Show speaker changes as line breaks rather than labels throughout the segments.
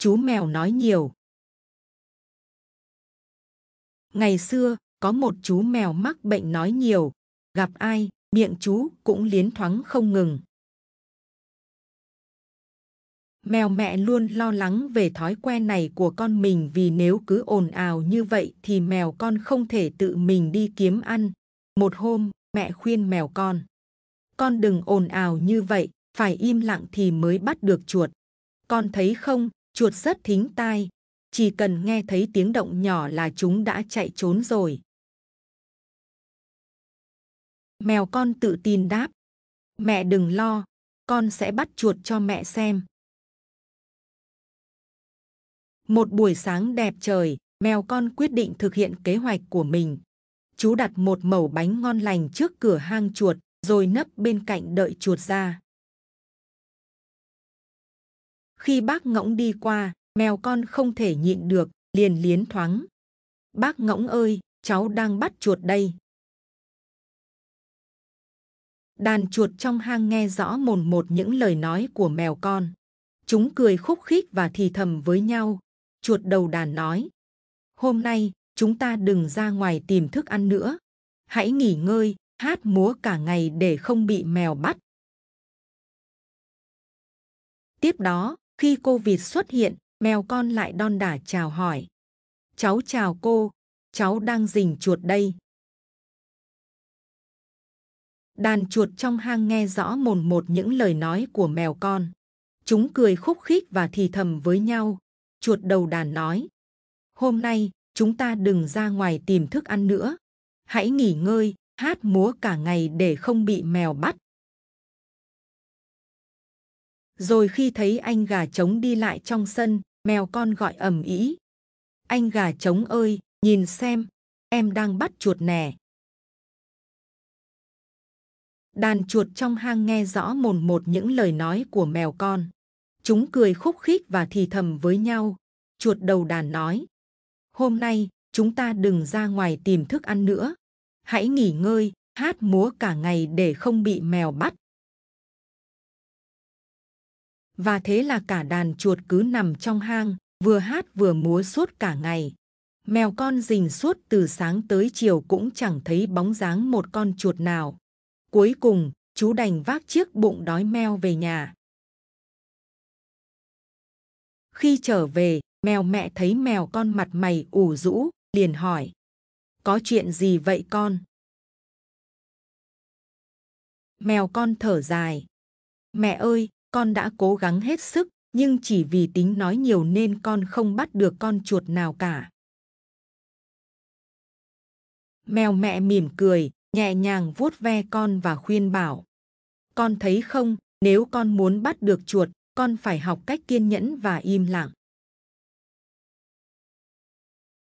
chú mèo nói nhiều. Ngày xưa, có một chú mèo mắc bệnh nói nhiều, gặp ai, miệng chú cũng liến thoáng không ngừng. Mèo mẹ luôn lo lắng về thói quen này của con mình vì nếu cứ ồn ào như vậy thì mèo con không thể tự mình đi kiếm ăn. Một hôm, mẹ khuyên mèo con. Con đừng ồn ào như vậy, phải im lặng thì mới bắt được chuột. Con thấy không, chuột rất thính tai, chỉ cần nghe thấy tiếng động nhỏ là chúng đã chạy trốn rồi. Mèo con tự tin đáp, mẹ đừng lo, con sẽ bắt chuột cho mẹ xem. Một buổi sáng đẹp trời, mèo con quyết định thực hiện kế hoạch của mình. Chú đặt một mẩu bánh ngon lành trước cửa hang chuột, rồi nấp bên cạnh đợi chuột ra. Khi bác ngỗng đi qua, mèo con không thể nhịn được, liền liến thoáng. Bác ngỗng ơi, cháu đang bắt chuột đây. Đàn chuột trong hang nghe rõ mồn một những lời nói của mèo con. Chúng cười khúc khích và thì thầm với nhau. Chuột đầu đàn nói, hôm nay chúng ta đừng ra ngoài tìm thức ăn nữa. Hãy nghỉ ngơi, hát múa cả ngày để không bị mèo bắt. Tiếp đó, khi cô vịt xuất hiện, mèo con lại đon đả chào hỏi. Cháu chào cô, cháu đang rình chuột đây. Đàn chuột trong hang nghe rõ mồn một những lời nói của mèo con. Chúng cười khúc khích và thì thầm với nhau. Chuột đầu đàn nói, hôm nay chúng ta đừng ra ngoài tìm thức ăn nữa. Hãy nghỉ ngơi, hát múa cả ngày để không bị mèo bắt. Rồi khi thấy anh gà trống đi lại trong sân, mèo con gọi ầm ĩ. Anh gà trống ơi, nhìn xem, em đang bắt chuột nè. Đàn chuột trong hang nghe rõ mồn một những lời nói của mèo con. Chúng cười khúc khích và thì thầm với nhau. Chuột đầu đàn nói, hôm nay chúng ta đừng ra ngoài tìm thức ăn nữa. Hãy nghỉ ngơi, hát múa cả ngày để không bị mèo bắt và thế là cả đàn chuột cứ nằm trong hang vừa hát vừa múa suốt cả ngày mèo con rình suốt từ sáng tới chiều cũng chẳng thấy bóng dáng một con chuột nào cuối cùng chú đành vác chiếc bụng đói meo về nhà khi trở về mèo mẹ thấy mèo con mặt mày ủ rũ liền hỏi có chuyện gì vậy con mèo con thở dài mẹ ơi con đã cố gắng hết sức nhưng chỉ vì tính nói nhiều nên con không bắt được con chuột nào cả mèo mẹ mỉm cười nhẹ nhàng vuốt ve con và khuyên bảo con thấy không nếu con muốn bắt được chuột con phải học cách kiên nhẫn và im lặng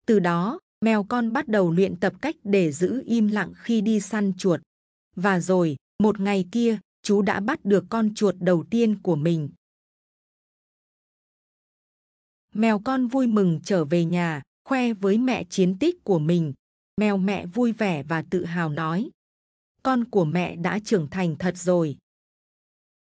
từ đó mèo con bắt đầu luyện tập cách để giữ im lặng khi đi săn chuột và rồi một ngày kia chú đã bắt được con chuột đầu tiên của mình. Mèo con vui mừng trở về nhà, khoe với mẹ chiến tích của mình. Mèo mẹ vui vẻ và tự hào nói: Con của mẹ đã trưởng thành thật rồi.